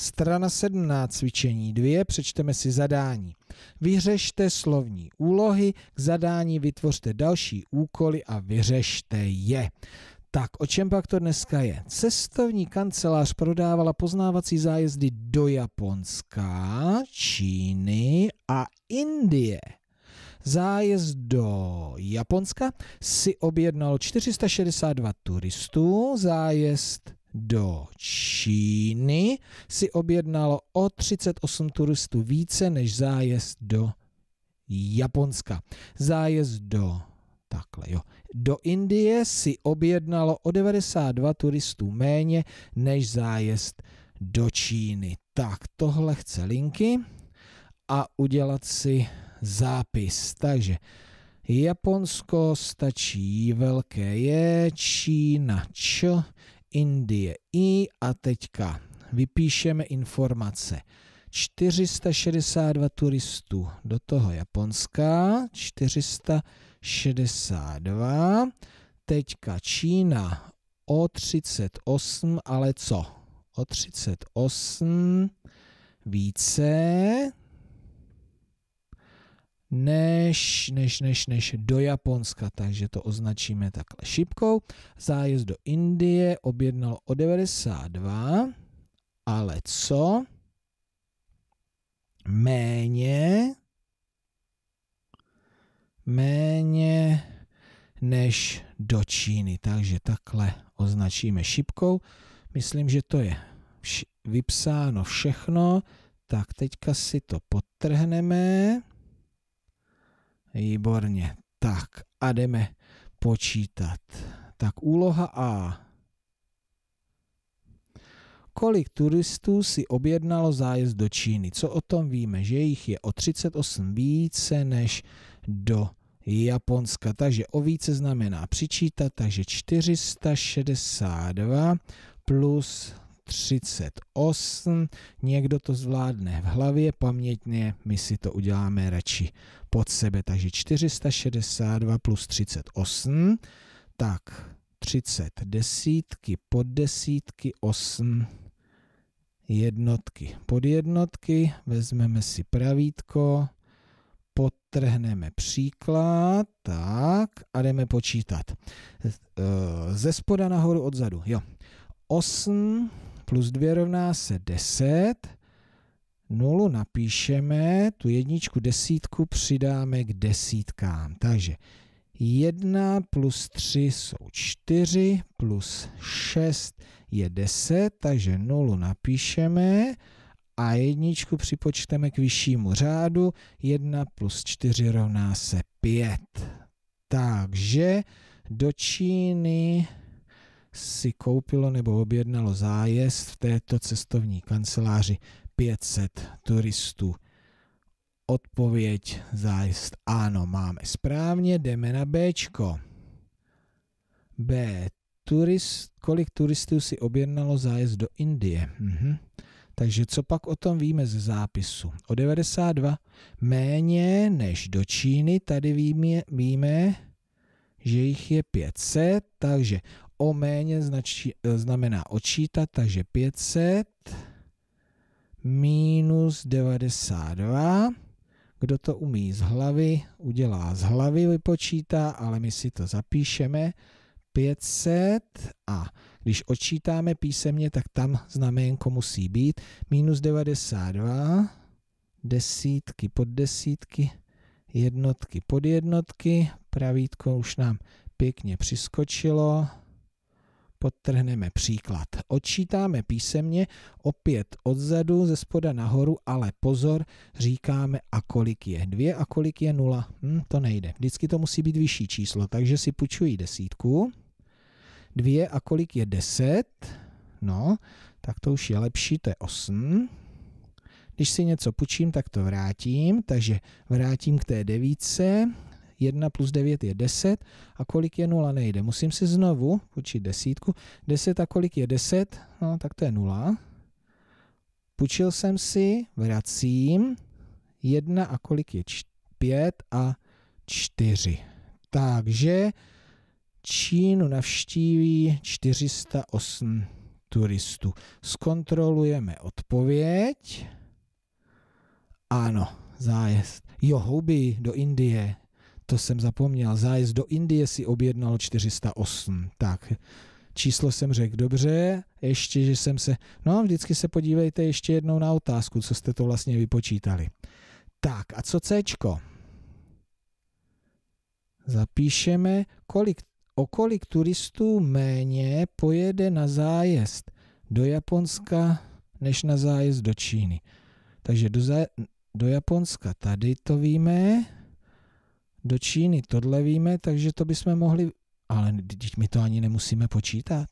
Strana 17 cvičení 2, přečteme si zadání. Vyřešte slovní úlohy, k zadání vytvořte další úkoly a vyřešte je. Tak, o čem pak to dneska je? Cestovní kancelář prodávala poznávací zájezdy do Japonska, Číny a Indie. Zájezd do Japonska si objednal 462 turistů, zájezd do Číny si objednalo o 38 turistů více než zájezd do Japonska. Zájezd do takhle, jo. Do Indie si objednalo o 92 turistů méně než zájezd do Číny. Tak, tohle chce linky a udělat si zápis. Takže Japonsko stačí velké je, Čína č, Indie. I a teďka vypíšeme informace. 462 turistů do toho Japonska, 462, teďka Čína o 38, ale co? O 38 více, než, než, než, než do Japonska, takže to označíme takhle šipkou. Zájezd do Indie objednal o 92, ale co? Méně, méně než do Číny, takže takhle označíme šipkou. Myslím, že to je vypsáno všechno, tak teďka si to potrhneme. Výborně. Tak a jdeme počítat. Tak úloha A. Kolik turistů si objednalo zájezd do Číny? Co o tom víme? Že jich je o 38 více než do Japonska. Takže o více znamená přičítat, takže 462 plus 38. Někdo to zvládne v hlavě, pamětně, my si to uděláme radši pod sebe. Takže 462 plus 38, tak 30 desítky pod desítky, 8 jednotky pod jednotky, vezmeme si pravítko, potrhneme příklad, tak a jdeme počítat. Eh, ze spoda nahoru odzadu, jo. 8, plus 2 rovná se 10. Nulu napíšeme, tu jedničku desítku přidáme k desítkám. Takže 1 plus 3 jsou 4, plus 6 je 10, takže 0 napíšeme a jedničku připočteme k vyššímu řádu. 1 plus 4 rovná se 5. Takže do Číny si koupilo nebo objednalo zájezd v této cestovní kanceláři 500 turistů. Odpověď zájezd ano, máme správně, jdeme na B. B. Turist, kolik turistů si objednalo zájezd do Indie? Mhm. Takže co pak o tom víme ze zápisu? O 92 méně než do Číny, tady víme, víme že jich je 500, takže o méně znači, eh, znamená odčítat, takže 500 minus 92. Kdo to umí z hlavy, udělá z hlavy, vypočítá, ale my si to zapíšeme. 500 a když odčítáme písemně, tak tam znaménko musí být. Minus 92, desítky pod desítky, jednotky pod jednotky, pravítko už nám pěkně přiskočilo podtrhneme příklad. Odčítáme písemně opět odzadu ze spoda nahoru, ale pozor, říkáme a kolik je dvě, a kolik je nula. Hm, to nejde. Vždycky to musí být vyšší číslo, takže si půjčuji desítku. Dvě a kolik je deset? No, tak to už je lepší, to je osm. Když si něco půjčím, tak to vrátím, takže vrátím k té devíce, 1 plus 9 je 10 a kolik je 0 nejde. Musím si znovu půjčit desítku. 10 a kolik je 10? No, tak to je 0. Půjčil jsem si, vracím, 1 a kolik je 5 a 4. Takže Čínu navštíví 408 turistů. Zkontrolujeme odpověď. Ano, zájezd. Jo, houby do Indie to jsem zapomněl, zájezd do Indie si objednal 408. Tak, číslo jsem řekl dobře, ještě, že jsem se, no vždycky se podívejte ještě jednou na otázku, co jste to vlastně vypočítali. Tak, a co C? Zapíšeme, kolik, o kolik turistů méně pojede na zájezd do Japonska než na zájezd do Číny. Takže do, za, do Japonska tady to víme, do Číny. Tohle víme, takže to bychom mohli... Ale teď my to ani nemusíme počítat.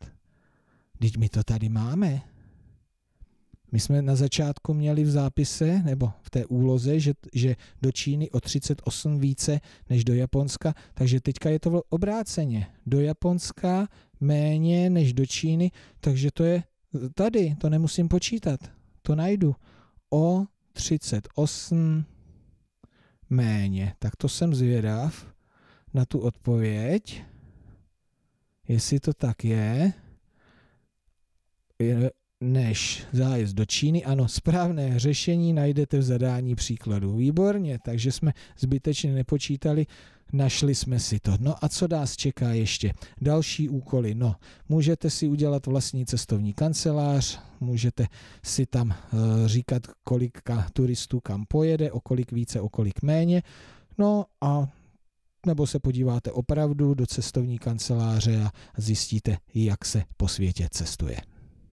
Teď my to tady máme. My jsme na začátku měli v zápise nebo v té úloze, že, že do Číny o 38 více než do Japonska, takže teďka je to obráceně. Do Japonska méně než do Číny, takže to je tady, to nemusím počítat, to najdu. O 38 méně. Tak to jsem zvědav na tu odpověď, jestli to tak je, než zájezd do Číny. Ano, správné řešení najdete v zadání příkladu. Výborně, takže jsme zbytečně nepočítali Našli jsme si to. No a co nás čeká ještě? Další úkoly. No, můžete si udělat vlastní cestovní kancelář, můžete si tam e, říkat, kolik turistů kam pojede, o kolik více, o kolik méně. No a nebo se podíváte opravdu do cestovní kanceláře a zjistíte, jak se po světě cestuje.